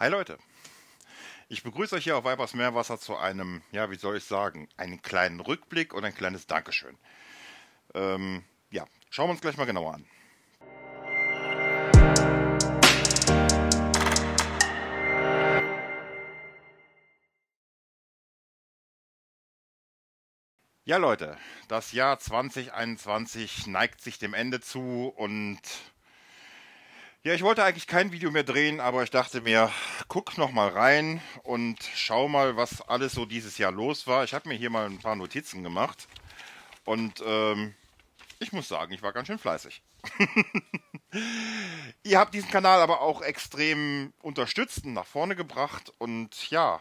Hi Leute, ich begrüße euch hier auf Weibers Meerwasser zu einem, ja, wie soll ich sagen, einen kleinen Rückblick und ein kleines Dankeschön. Ähm, ja, schauen wir uns gleich mal genauer an. Ja Leute, das Jahr 2021 neigt sich dem Ende zu und ja, ich wollte eigentlich kein Video mehr drehen, aber ich dachte mir, guck noch mal rein und schau mal, was alles so dieses Jahr los war. Ich habe mir hier mal ein paar Notizen gemacht und ähm, ich muss sagen, ich war ganz schön fleißig. Ihr habt diesen Kanal aber auch extrem unterstützt und nach vorne gebracht und ja,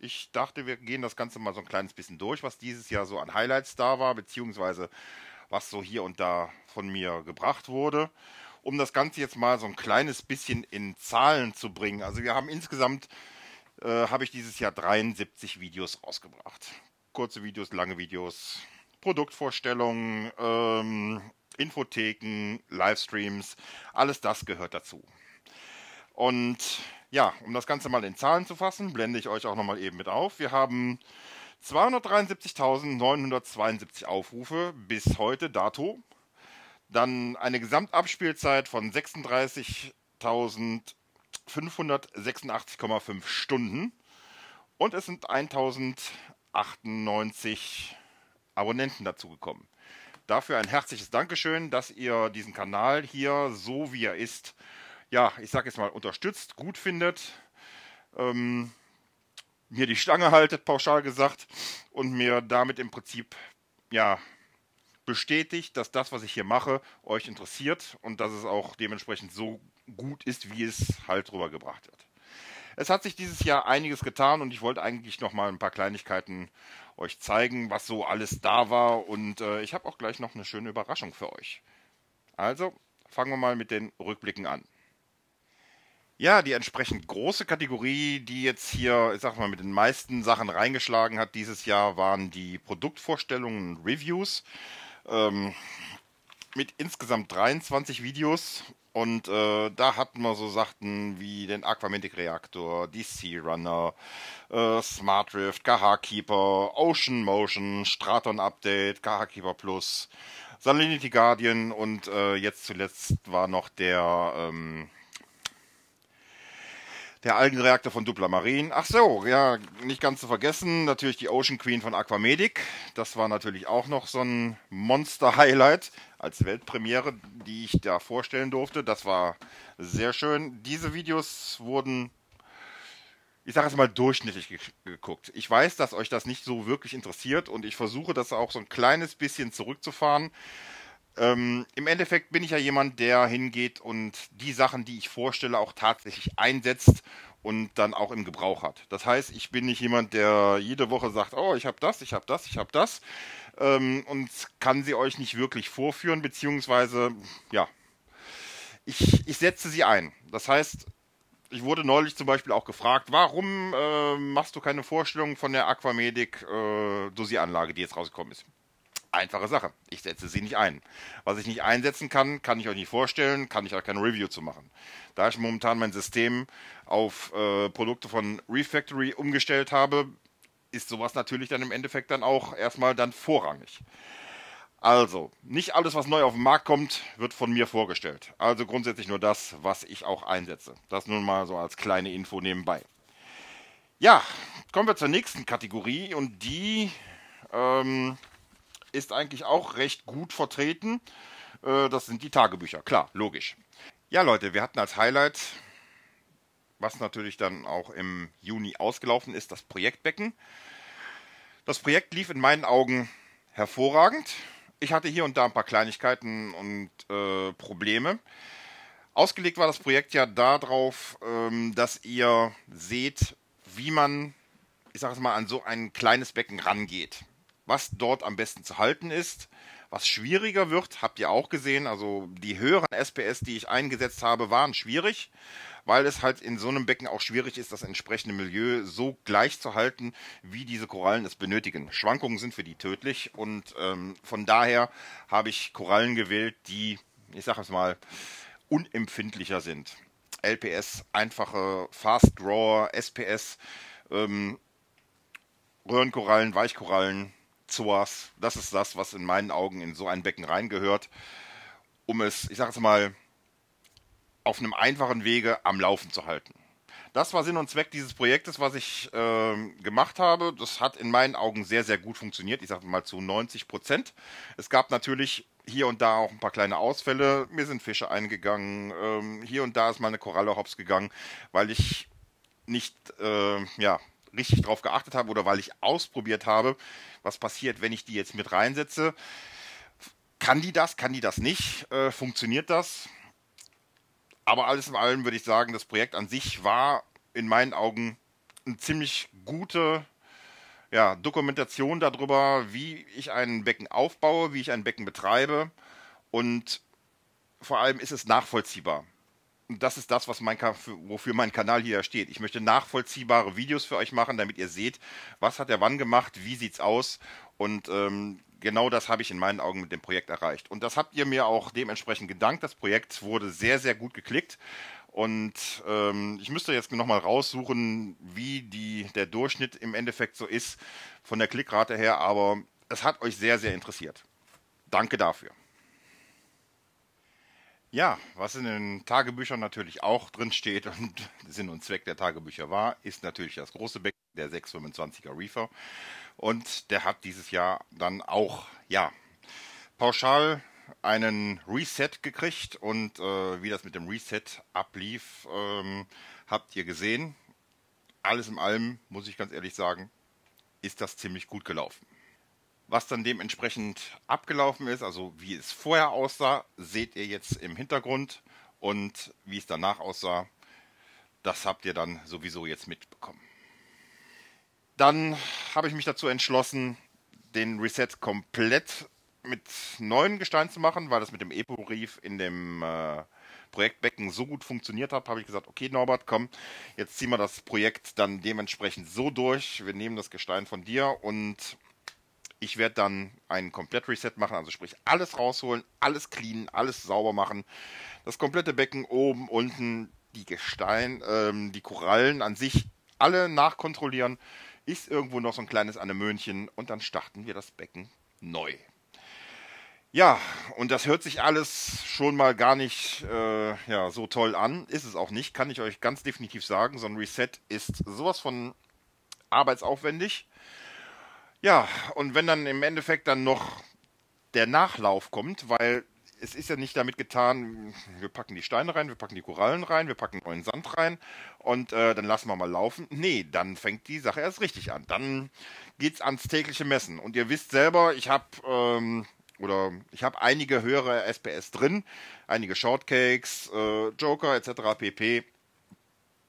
ich dachte, wir gehen das Ganze mal so ein kleines bisschen durch, was dieses Jahr so an Highlights da war, beziehungsweise was so hier und da von mir gebracht wurde um das Ganze jetzt mal so ein kleines bisschen in Zahlen zu bringen. Also wir haben insgesamt, äh, habe ich dieses Jahr 73 Videos rausgebracht. Kurze Videos, lange Videos, Produktvorstellungen, ähm, Infotheken, Livestreams, alles das gehört dazu. Und ja, um das Ganze mal in Zahlen zu fassen, blende ich euch auch nochmal eben mit auf. Wir haben 273.972 Aufrufe bis heute, dato, dann eine Gesamtabspielzeit von 36.586,5 Stunden. Und es sind 1098 Abonnenten dazugekommen. Dafür ein herzliches Dankeschön, dass ihr diesen Kanal hier so wie er ist, ja, ich sag jetzt mal unterstützt, gut findet. Ähm, mir die Stange haltet, pauschal gesagt, und mir damit im Prinzip, ja, bestätigt, dass das, was ich hier mache, euch interessiert und dass es auch dementsprechend so gut ist, wie es halt rübergebracht wird. Es hat sich dieses Jahr einiges getan und ich wollte eigentlich noch mal ein paar Kleinigkeiten euch zeigen, was so alles da war und äh, ich habe auch gleich noch eine schöne Überraschung für euch. Also fangen wir mal mit den Rückblicken an. Ja, die entsprechend große Kategorie, die jetzt hier, ich sag mal, mit den meisten Sachen reingeschlagen hat dieses Jahr, waren die Produktvorstellungen und Reviews ähm, mit insgesamt 23 Videos und äh, da hatten wir so Sachen wie den Aquamatic Reaktor, Sea Runner, äh, Smart Rift, KH Keeper, Ocean Motion, Straton Update, KH Keeper Plus, Salinity Guardian und äh, jetzt zuletzt war noch der ähm, der Algenreaktor von Dupla Marine. Ach so, ja, nicht ganz zu vergessen, natürlich die Ocean Queen von Aquamedic. Das war natürlich auch noch so ein Monster-Highlight als Weltpremiere, die ich da vorstellen durfte. Das war sehr schön. Diese Videos wurden ich sage es mal, durchschnittlich ge geguckt. Ich weiß, dass euch das nicht so wirklich interessiert und ich versuche das auch so ein kleines bisschen zurückzufahren. Ähm, Im Endeffekt bin ich ja jemand, der hingeht und die Sachen, die ich vorstelle, auch tatsächlich einsetzt und dann auch im Gebrauch hat. Das heißt, ich bin nicht jemand, der jede Woche sagt, oh, ich habe das, ich habe das, ich habe das ähm, und kann sie euch nicht wirklich vorführen, beziehungsweise, ja, ich, ich setze sie ein. Das heißt, ich wurde neulich zum Beispiel auch gefragt, warum äh, machst du keine Vorstellung von der Aquamedic äh, Dosieranlage, die jetzt rausgekommen ist? Einfache Sache. Ich setze sie nicht ein. Was ich nicht einsetzen kann, kann ich euch nicht vorstellen, kann ich auch keine Review zu machen. Da ich momentan mein System auf äh, Produkte von Refactory umgestellt habe, ist sowas natürlich dann im Endeffekt dann auch erstmal dann vorrangig. Also, nicht alles, was neu auf den Markt kommt, wird von mir vorgestellt. Also grundsätzlich nur das, was ich auch einsetze. Das nun mal so als kleine Info nebenbei. Ja, kommen wir zur nächsten Kategorie und die ähm, ist eigentlich auch recht gut vertreten. Äh, das sind die Tagebücher, klar, logisch. Ja, Leute, wir hatten als Highlight, was natürlich dann auch im Juni ausgelaufen ist, das Projektbecken. Das Projekt lief in meinen Augen hervorragend. Ich hatte hier und da ein paar Kleinigkeiten und äh, Probleme. Ausgelegt war das Projekt ja darauf, ähm, dass ihr seht, wie man, ich sage es mal, an so ein kleines Becken rangeht was dort am besten zu halten ist. Was schwieriger wird, habt ihr auch gesehen, also die höheren SPS, die ich eingesetzt habe, waren schwierig, weil es halt in so einem Becken auch schwierig ist, das entsprechende Milieu so gleich zu halten, wie diese Korallen es benötigen. Schwankungen sind für die tödlich und ähm, von daher habe ich Korallen gewählt, die, ich sage es mal, unempfindlicher sind. LPS, einfache Fast Drawer, SPS, ähm, Röhrenkorallen, Weichkorallen, Zoas. Das ist das, was in meinen Augen in so ein Becken reingehört, um es, ich sage es mal, auf einem einfachen Wege am Laufen zu halten. Das war Sinn und Zweck dieses Projektes, was ich äh, gemacht habe. Das hat in meinen Augen sehr, sehr gut funktioniert. Ich sage mal zu 90 Prozent. Es gab natürlich hier und da auch ein paar kleine Ausfälle. Mir sind Fische eingegangen. Ähm, hier und da ist mal eine Koralle hops gegangen, weil ich nicht äh, ja, richtig drauf geachtet habe oder weil ich ausprobiert habe, was passiert, wenn ich die jetzt mit reinsetze. Kann die das, kann die das nicht? Äh, funktioniert das? Aber alles in allem würde ich sagen, das Projekt an sich war in meinen Augen eine ziemlich gute ja, Dokumentation darüber, wie ich ein Becken aufbaue, wie ich ein Becken betreibe. Und vor allem ist es nachvollziehbar. Und das ist das, was mein, wofür mein Kanal hier steht. Ich möchte nachvollziehbare Videos für euch machen, damit ihr seht, was hat er wann gemacht, wie sieht's aus und ähm, genau das habe ich in meinen Augen mit dem Projekt erreicht. Und das habt ihr mir auch dementsprechend gedankt. Das Projekt wurde sehr, sehr gut geklickt. Und ähm, ich müsste jetzt nochmal raussuchen, wie die, der Durchschnitt im Endeffekt so ist von der Klickrate her. Aber es hat euch sehr, sehr interessiert. Danke dafür. Ja, was in den Tagebüchern natürlich auch drin steht und Sinn und Zweck der Tagebücher war, ist natürlich das große Becken, der 625er Reefer. Und der hat dieses Jahr dann auch, ja, pauschal einen Reset gekriegt. Und äh, wie das mit dem Reset ablief, ähm, habt ihr gesehen. Alles in allem, muss ich ganz ehrlich sagen, ist das ziemlich gut gelaufen. Was dann dementsprechend abgelaufen ist, also wie es vorher aussah, seht ihr jetzt im Hintergrund und wie es danach aussah, das habt ihr dann sowieso jetzt mitbekommen. Dann habe ich mich dazu entschlossen, den Reset komplett mit neuen Gestein zu machen, weil das mit dem Epo-Reef in dem äh, Projektbecken so gut funktioniert hat, habe ich gesagt, okay Norbert, komm, jetzt ziehen wir das Projekt dann dementsprechend so durch. Wir nehmen das Gestein von dir und ich werde dann einen Komplett-Reset machen, also sprich alles rausholen, alles cleanen, alles sauber machen. Das komplette Becken oben, unten, die Gestein, ähm, die Korallen an sich, alle nachkontrollieren. Ist irgendwo noch so ein kleines Anemönchen und dann starten wir das Becken neu. Ja, und das hört sich alles schon mal gar nicht äh, ja, so toll an. Ist es auch nicht, kann ich euch ganz definitiv sagen. So ein Reset ist sowas von arbeitsaufwendig ja, und wenn dann im Endeffekt dann noch der Nachlauf kommt, weil es ist ja nicht damit getan, wir packen die Steine rein, wir packen die Korallen rein, wir packen neuen Sand rein und äh, dann lassen wir mal laufen. Nee, dann fängt die Sache erst richtig an. Dann geht's ans tägliche Messen. Und ihr wisst selber, ich habe ähm, oder ich habe einige höhere SPS drin, einige Shortcakes, äh, Joker etc. pp.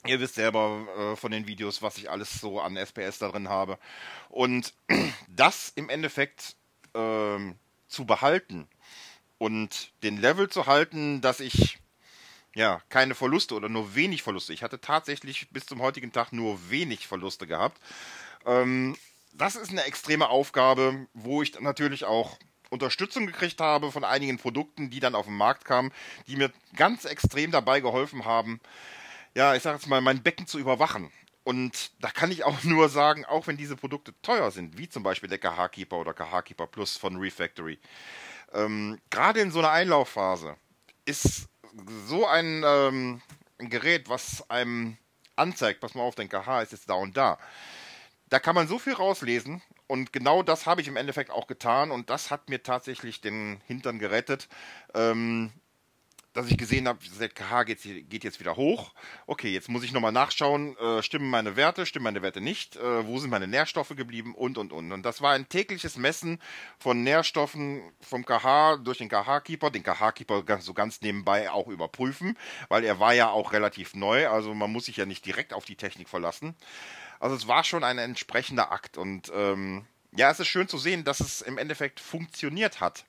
Ihr wisst selber äh, von den Videos, was ich alles so an SPS da drin habe. Und das im Endeffekt ähm, zu behalten und den Level zu halten, dass ich ja keine Verluste oder nur wenig Verluste. Ich hatte tatsächlich bis zum heutigen Tag nur wenig Verluste gehabt. Ähm, das ist eine extreme Aufgabe, wo ich natürlich auch Unterstützung gekriegt habe von einigen Produkten, die dann auf den Markt kamen, die mir ganz extrem dabei geholfen haben, ja, ich sag jetzt mal, mein Becken zu überwachen. Und da kann ich auch nur sagen, auch wenn diese Produkte teuer sind, wie zum Beispiel der KH-Keeper oder KH-Keeper Plus von Refactory, ähm, gerade in so einer Einlaufphase ist so ein, ähm, ein Gerät, was einem anzeigt, pass mal auf, dein KH ist jetzt da und da. Da kann man so viel rauslesen und genau das habe ich im Endeffekt auch getan und das hat mir tatsächlich den Hintern gerettet. Ähm, dass ich gesehen habe, ZKH geht, geht, jetzt wieder hoch. Okay, jetzt muss ich nochmal nachschauen, äh, stimmen meine Werte, stimmen meine Werte nicht, äh, wo sind meine Nährstoffe geblieben und, und, und. Und das war ein tägliches Messen von Nährstoffen vom KH durch den KH-Keeper, den KH-Keeper so ganz nebenbei auch überprüfen, weil er war ja auch relativ neu, also man muss sich ja nicht direkt auf die Technik verlassen. Also es war schon ein entsprechender Akt und ähm, ja, es ist schön zu sehen, dass es im Endeffekt funktioniert hat.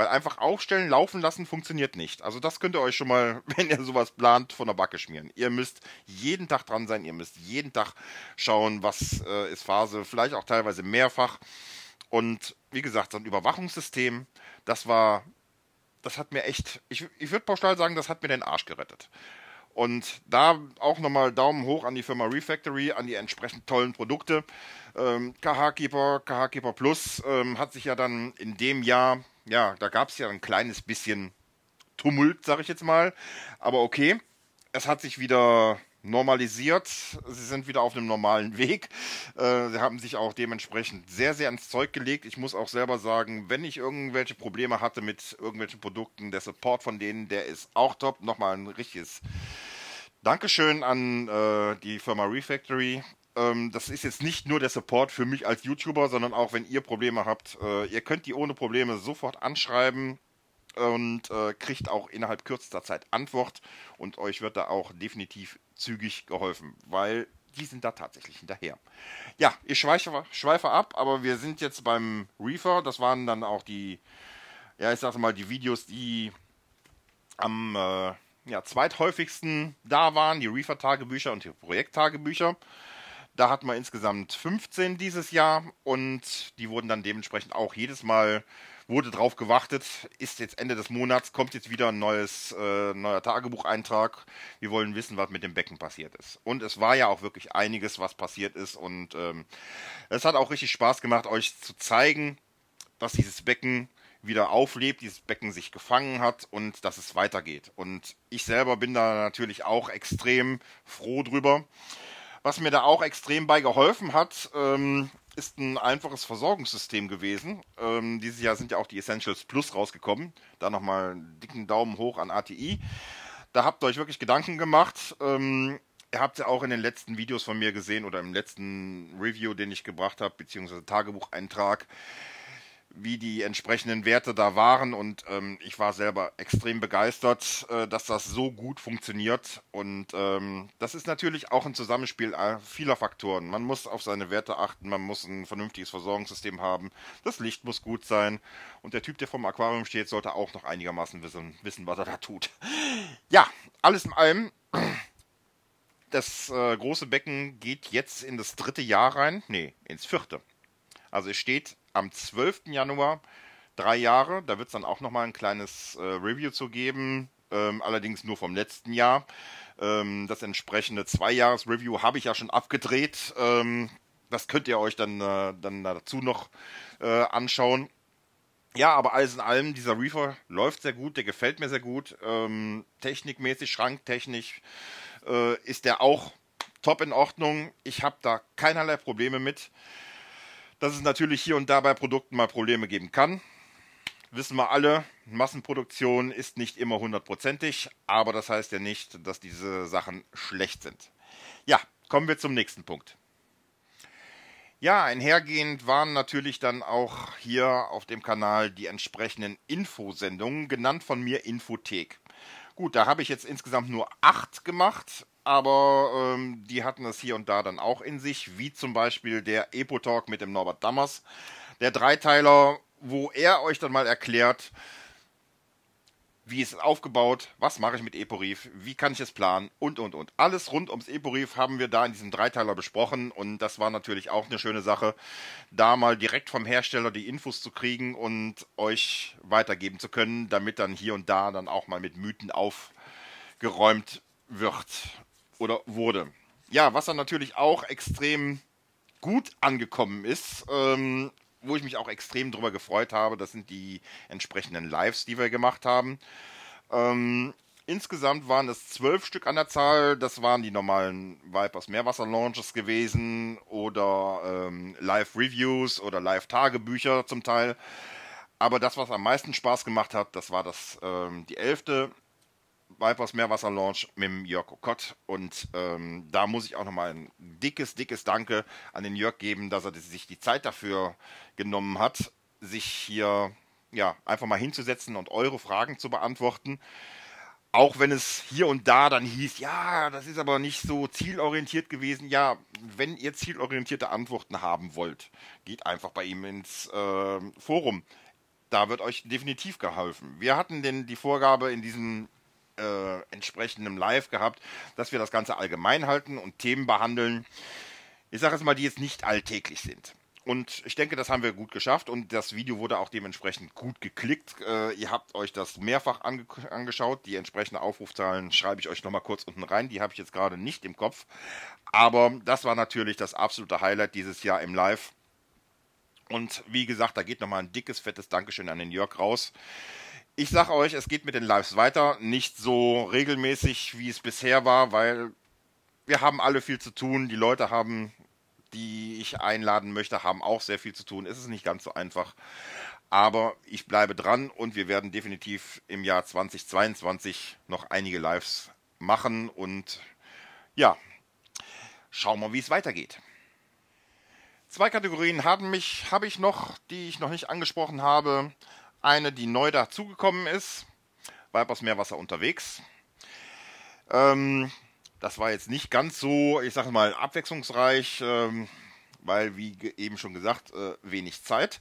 Weil einfach aufstellen, laufen lassen funktioniert nicht. Also das könnt ihr euch schon mal, wenn ihr sowas plant, von der Backe schmieren. Ihr müsst jeden Tag dran sein, ihr müsst jeden Tag schauen, was äh, ist Phase, vielleicht auch teilweise mehrfach. Und wie gesagt, so ein Überwachungssystem, das war, das hat mir echt, ich, ich würde pauschal sagen, das hat mir den Arsch gerettet. Und da auch nochmal Daumen hoch an die Firma Refactory, an die entsprechend tollen Produkte. Ähm, KH Keeper, KH Keeper Plus ähm, hat sich ja dann in dem Jahr ja, da gab es ja ein kleines bisschen Tumult, sag ich jetzt mal. Aber okay, es hat sich wieder normalisiert. Sie sind wieder auf einem normalen Weg. Äh, sie haben sich auch dementsprechend sehr, sehr ans Zeug gelegt. Ich muss auch selber sagen, wenn ich irgendwelche Probleme hatte mit irgendwelchen Produkten, der Support von denen, der ist auch top. Nochmal ein richtiges Dankeschön an äh, die Firma Refactory, ähm, das ist jetzt nicht nur der Support für mich als YouTuber, sondern auch wenn ihr Probleme habt. Äh, ihr könnt die ohne Probleme sofort anschreiben und äh, kriegt auch innerhalb kürzester Zeit Antwort und euch wird da auch definitiv zügig geholfen, weil die sind da tatsächlich hinterher. Ja, ich schweife, schweife ab, aber wir sind jetzt beim Reefer. Das waren dann auch die, ja, ich sag mal, die Videos, die am äh, ja, zweithäufigsten da waren, die Reefer-Tagebücher und die Projekt-Tagebücher. Da hatten wir insgesamt 15 dieses Jahr und die wurden dann dementsprechend auch jedes Mal wurde drauf gewartet, ist jetzt Ende des Monats, kommt jetzt wieder ein neues, äh, neuer Tagebucheintrag. Wir wollen wissen, was mit dem Becken passiert ist. Und es war ja auch wirklich einiges, was passiert ist. Und ähm, es hat auch richtig Spaß gemacht, euch zu zeigen, dass dieses Becken wieder auflebt, dieses Becken sich gefangen hat und dass es weitergeht. Und ich selber bin da natürlich auch extrem froh drüber. Was mir da auch extrem bei geholfen hat, ähm, ist ein einfaches Versorgungssystem gewesen. Ähm, dieses Jahr sind ja auch die Essentials Plus rausgekommen. Da nochmal einen dicken Daumen hoch an ATI. Da habt ihr euch wirklich Gedanken gemacht. Ähm, ihr habt ja auch in den letzten Videos von mir gesehen oder im letzten Review, den ich gebracht habe, beziehungsweise Tagebucheintrag wie die entsprechenden Werte da waren. Und ähm, ich war selber extrem begeistert, äh, dass das so gut funktioniert. Und ähm, das ist natürlich auch ein Zusammenspiel äh, vieler Faktoren. Man muss auf seine Werte achten, man muss ein vernünftiges Versorgungssystem haben, das Licht muss gut sein. Und der Typ, der vom Aquarium steht, sollte auch noch einigermaßen wissen, wissen was er da tut. Ja, alles in allem. Das äh, große Becken geht jetzt in das dritte Jahr rein. Nee, ins vierte. Also es steht am 12. Januar drei Jahre. Da wird es dann auch nochmal ein kleines äh, Review zu geben, ähm, allerdings nur vom letzten Jahr. Ähm, das entsprechende Zwei-Jahres-Review habe ich ja schon abgedreht. Ähm, das könnt ihr euch dann, äh, dann dazu noch äh, anschauen. Ja, aber alles in allem, dieser Reefer läuft sehr gut, der gefällt mir sehr gut. Ähm, technikmäßig, schranktechnisch äh, ist der auch top in Ordnung. Ich habe da keinerlei Probleme mit. Dass es natürlich hier und da bei Produkten mal Probleme geben kann. Wissen wir alle, Massenproduktion ist nicht immer hundertprozentig, aber das heißt ja nicht, dass diese Sachen schlecht sind. Ja, kommen wir zum nächsten Punkt. Ja, einhergehend waren natürlich dann auch hier auf dem Kanal die entsprechenden Infosendungen, genannt von mir Infothek. Gut, da habe ich jetzt insgesamt nur acht gemacht aber ähm, die hatten es hier und da dann auch in sich, wie zum Beispiel der Epo-Talk mit dem Norbert Dammers, der Dreiteiler, wo er euch dann mal erklärt, wie ist es aufgebaut, was mache ich mit Eporif, wie kann ich es planen und und und. Alles rund ums Eporif haben wir da in diesem Dreiteiler besprochen und das war natürlich auch eine schöne Sache, da mal direkt vom Hersteller die Infos zu kriegen und euch weitergeben zu können, damit dann hier und da dann auch mal mit Mythen aufgeräumt wird oder wurde. Ja, was dann natürlich auch extrem gut angekommen ist, ähm, wo ich mich auch extrem drüber gefreut habe, das sind die entsprechenden Lives, die wir gemacht haben. Ähm, insgesamt waren es zwölf Stück an der Zahl. Das waren die normalen Vipers Meerwasser-Launches gewesen oder ähm, Live-Reviews oder Live-Tagebücher zum Teil. Aber das, was am meisten Spaß gemacht hat, das war das, ähm, die elfte Vipers Meerwasser-Launch mit dem Jörg Okott. Und ähm, da muss ich auch nochmal ein dickes, dickes Danke an den Jörg geben, dass er sich die Zeit dafür genommen hat, sich hier ja, einfach mal hinzusetzen und eure Fragen zu beantworten. Auch wenn es hier und da dann hieß, ja, das ist aber nicht so zielorientiert gewesen. Ja, wenn ihr zielorientierte Antworten haben wollt, geht einfach bei ihm ins äh, Forum da wird euch definitiv geholfen. Wir hatten denn die Vorgabe in diesem äh, entsprechendem Live gehabt, dass wir das Ganze allgemein halten und Themen behandeln. Ich sage jetzt mal, die jetzt nicht alltäglich sind. Und ich denke, das haben wir gut geschafft und das Video wurde auch dementsprechend gut geklickt. Äh, ihr habt euch das mehrfach ange angeschaut. Die entsprechenden Aufrufzahlen schreibe ich euch nochmal kurz unten rein. Die habe ich jetzt gerade nicht im Kopf. Aber das war natürlich das absolute Highlight dieses Jahr im Live. Und wie gesagt, da geht nochmal ein dickes, fettes Dankeschön an den Jörg raus. Ich sag euch, es geht mit den Lives weiter. Nicht so regelmäßig, wie es bisher war, weil wir haben alle viel zu tun. Die Leute haben, die ich einladen möchte, haben auch sehr viel zu tun. Es ist nicht ganz so einfach. Aber ich bleibe dran und wir werden definitiv im Jahr 2022 noch einige Lives machen und ja, schauen wir, wie es weitergeht. Zwei Kategorien haben mich, habe ich noch, die ich noch nicht angesprochen habe eine, die neu dazugekommen ist. Weibers Meerwasser unterwegs. Ähm, das war jetzt nicht ganz so, ich sage mal, abwechslungsreich, ähm, weil, wie eben schon gesagt, äh, wenig Zeit.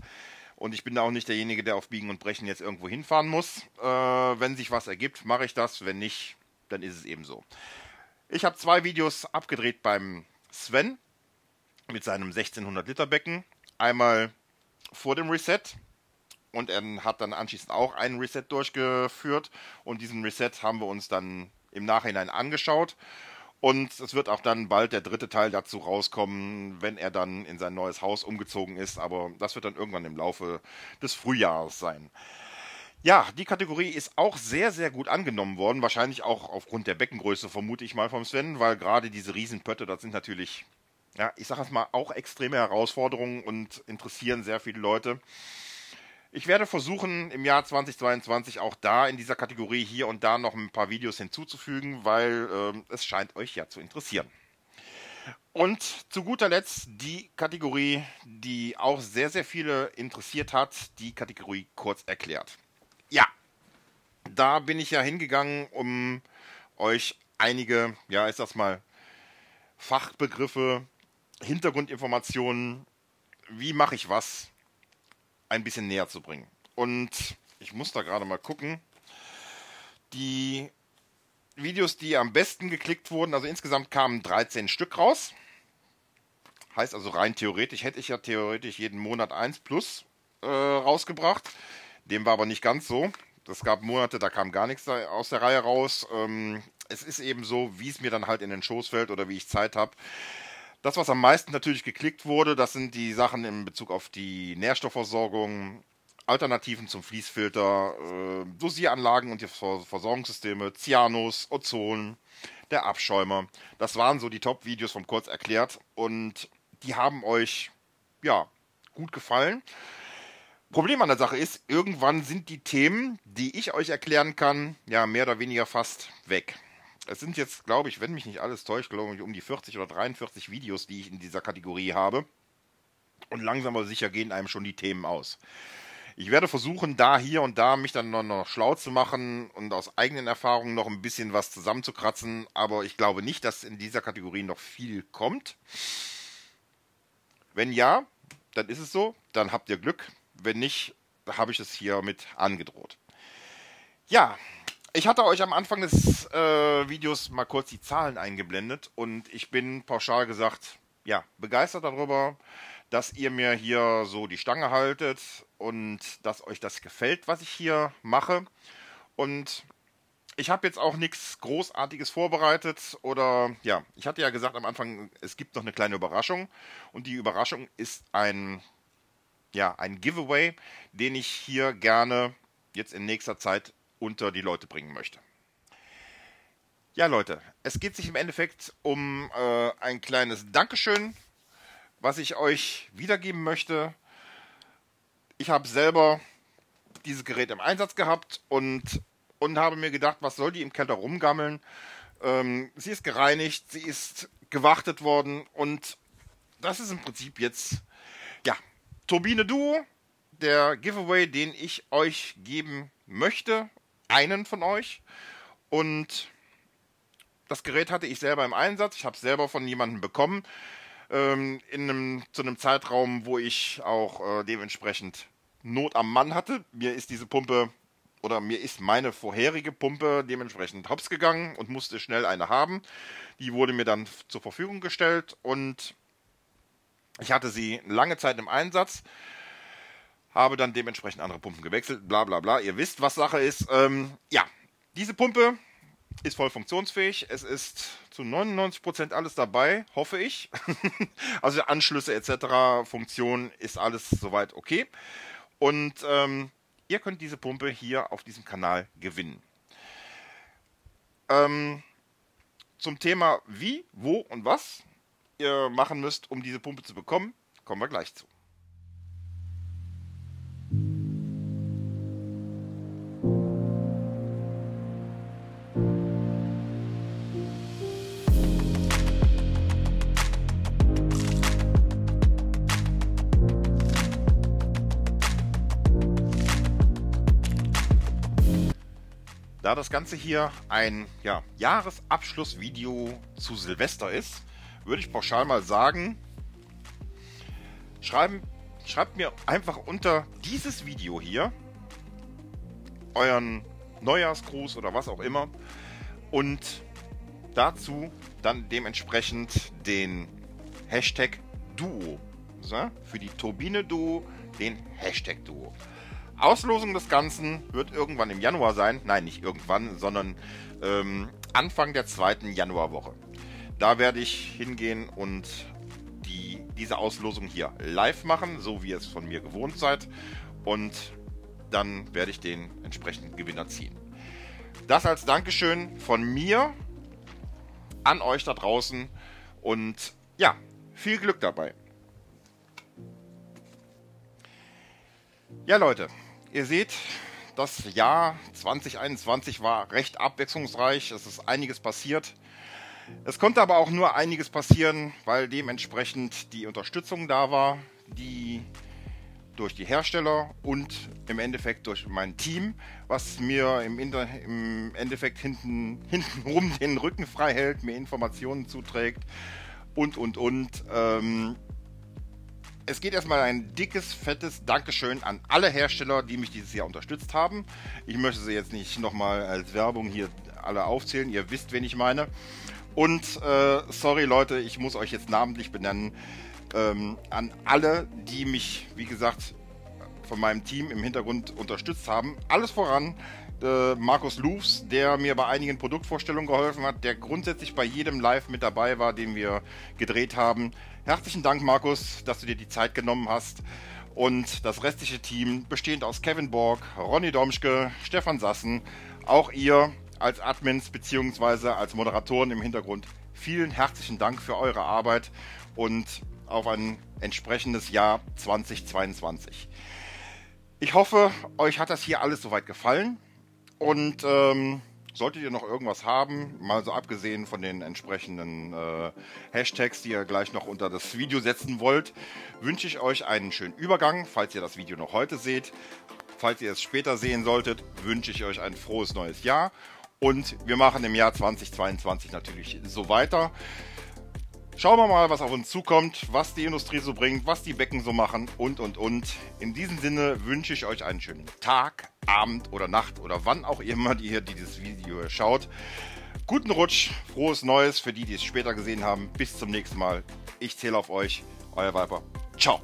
Und ich bin da auch nicht derjenige, der auf Biegen und Brechen jetzt irgendwo hinfahren muss. Äh, wenn sich was ergibt, mache ich das. Wenn nicht, dann ist es eben so. Ich habe zwei Videos abgedreht beim Sven mit seinem 1600 Liter Becken. Einmal vor dem Reset und er hat dann anschließend auch einen Reset durchgeführt. Und diesen Reset haben wir uns dann im Nachhinein angeschaut. Und es wird auch dann bald der dritte Teil dazu rauskommen, wenn er dann in sein neues Haus umgezogen ist. Aber das wird dann irgendwann im Laufe des Frühjahrs sein. Ja, die Kategorie ist auch sehr, sehr gut angenommen worden. Wahrscheinlich auch aufgrund der Beckengröße, vermute ich mal vom Sven, weil gerade diese Riesenpötte, das sind natürlich, ja, ich sage es mal, auch extreme Herausforderungen und interessieren sehr viele Leute. Ich werde versuchen, im Jahr 2022 auch da in dieser Kategorie hier und da noch ein paar Videos hinzuzufügen, weil äh, es scheint euch ja zu interessieren. Und zu guter Letzt die Kategorie, die auch sehr, sehr viele interessiert hat, die Kategorie kurz erklärt. Ja, da bin ich ja hingegangen, um euch einige, ja, ist das mal, Fachbegriffe, Hintergrundinformationen, wie mache ich was, ein bisschen näher zu bringen. Und ich muss da gerade mal gucken. Die Videos, die am besten geklickt wurden, also insgesamt kamen 13 Stück raus. Heißt also rein theoretisch, hätte ich ja theoretisch jeden Monat 1 plus äh, rausgebracht. Dem war aber nicht ganz so. Es gab Monate, da kam gar nichts aus der Reihe raus. Ähm, es ist eben so, wie es mir dann halt in den Schoß fällt oder wie ich Zeit habe. Das, was am meisten natürlich geklickt wurde, das sind die Sachen in Bezug auf die Nährstoffversorgung, Alternativen zum Fließfilter, äh, Dosieranlagen und die Versorgungssysteme, Cyanus, Ozon, der Abschäumer. Das waren so die Top-Videos vom Kurz erklärt und die haben euch ja gut gefallen. Problem an der Sache ist, irgendwann sind die Themen, die ich euch erklären kann, ja mehr oder weniger fast weg. Es sind jetzt, glaube ich, wenn mich nicht alles täuscht, glaube ich, um die 40 oder 43 Videos, die ich in dieser Kategorie habe. Und langsam aber sicher gehen einem schon die Themen aus. Ich werde versuchen, da, hier und da mich dann noch, noch schlau zu machen und aus eigenen Erfahrungen noch ein bisschen was zusammenzukratzen. Aber ich glaube nicht, dass in dieser Kategorie noch viel kommt. Wenn ja, dann ist es so. Dann habt ihr Glück. Wenn nicht, habe ich es hiermit angedroht. Ja, ich hatte euch am Anfang des äh, Videos mal kurz die Zahlen eingeblendet und ich bin pauschal gesagt, ja, begeistert darüber, dass ihr mir hier so die Stange haltet und dass euch das gefällt, was ich hier mache. Und ich habe jetzt auch nichts Großartiges vorbereitet oder ja, ich hatte ja gesagt am Anfang, es gibt noch eine kleine Überraschung und die Überraschung ist ein, ja, ein Giveaway, den ich hier gerne jetzt in nächster Zeit unter die Leute bringen möchte. Ja, Leute, es geht sich im Endeffekt um äh, ein kleines Dankeschön, was ich euch wiedergeben möchte. Ich habe selber dieses Gerät im Einsatz gehabt und, und habe mir gedacht, was soll die im Keller rumgammeln? Ähm, sie ist gereinigt, sie ist gewartet worden und das ist im Prinzip jetzt, ja, Turbine Duo, der Giveaway, den ich euch geben möchte einen von euch. Und das Gerät hatte ich selber im Einsatz. Ich habe es selber von jemandem bekommen. Ähm, in einem, zu einem Zeitraum, wo ich auch äh, dementsprechend Not am Mann hatte. Mir ist diese Pumpe oder mir ist meine vorherige Pumpe dementsprechend hops gegangen und musste schnell eine haben. Die wurde mir dann zur Verfügung gestellt und ich hatte sie lange Zeit im Einsatz habe dann dementsprechend andere Pumpen gewechselt, bla bla bla. Ihr wisst, was Sache ist. Ähm, ja, diese Pumpe ist voll funktionsfähig. Es ist zu 99% alles dabei, hoffe ich. also Anschlüsse etc., Funktion ist alles soweit okay. Und ähm, ihr könnt diese Pumpe hier auf diesem Kanal gewinnen. Ähm, zum Thema wie, wo und was ihr machen müsst, um diese Pumpe zu bekommen, kommen wir gleich zu. da das Ganze hier ein ja, Jahresabschlussvideo zu Silvester ist, würde ich pauschal mal sagen, schreiben, schreibt mir einfach unter dieses Video hier euren Neujahrsgruß oder was auch immer und dazu dann dementsprechend den Hashtag Duo. Für die Turbine Duo den Hashtag Duo. Auslosung des Ganzen wird irgendwann im Januar sein. Nein, nicht irgendwann, sondern ähm, Anfang der zweiten Januarwoche. Da werde ich hingehen und die, diese Auslosung hier live machen, so wie ihr es von mir gewohnt seid. Und dann werde ich den entsprechenden Gewinner ziehen. Das als Dankeschön von mir an euch da draußen. Und ja, viel Glück dabei. Ja, Leute, Ihr seht, das Jahr 2021 war recht abwechslungsreich. Es ist einiges passiert. Es konnte aber auch nur einiges passieren, weil dementsprechend die Unterstützung da war, die durch die Hersteller und im Endeffekt durch mein Team, was mir im, Inter im Endeffekt hinten hintenrum den Rücken frei hält, mir Informationen zuträgt und und und. Ähm, es geht erstmal ein dickes, fettes Dankeschön an alle Hersteller, die mich dieses Jahr unterstützt haben. Ich möchte sie jetzt nicht nochmal als Werbung hier alle aufzählen. Ihr wisst, wen ich meine. Und äh, sorry Leute, ich muss euch jetzt namentlich benennen. Ähm, an alle, die mich, wie gesagt, von meinem Team im Hintergrund unterstützt haben. Alles voran äh, Markus Lufs, der mir bei einigen Produktvorstellungen geholfen hat, der grundsätzlich bei jedem Live mit dabei war, den wir gedreht haben. Herzlichen Dank, Markus, dass du dir die Zeit genommen hast. Und das restliche Team, bestehend aus Kevin Borg, Ronny Domschke, Stefan Sassen, auch ihr als Admins bzw. als Moderatoren im Hintergrund, vielen herzlichen Dank für eure Arbeit und auf ein entsprechendes Jahr 2022. Ich hoffe, euch hat das hier alles soweit gefallen und ähm, solltet ihr noch irgendwas haben, mal so abgesehen von den entsprechenden äh, Hashtags, die ihr gleich noch unter das Video setzen wollt, wünsche ich euch einen schönen Übergang, falls ihr das Video noch heute seht. Falls ihr es später sehen solltet, wünsche ich euch ein frohes neues Jahr. Und wir machen im Jahr 2022 natürlich so weiter. Schauen wir mal, was auf uns zukommt, was die Industrie so bringt, was die Becken so machen und, und, und. In diesem Sinne wünsche ich euch einen schönen Tag, Abend oder Nacht oder wann auch immer ihr dieses Video schaut. Guten Rutsch, frohes Neues für die, die es später gesehen haben. Bis zum nächsten Mal. Ich zähle auf euch. Euer Viper. Ciao.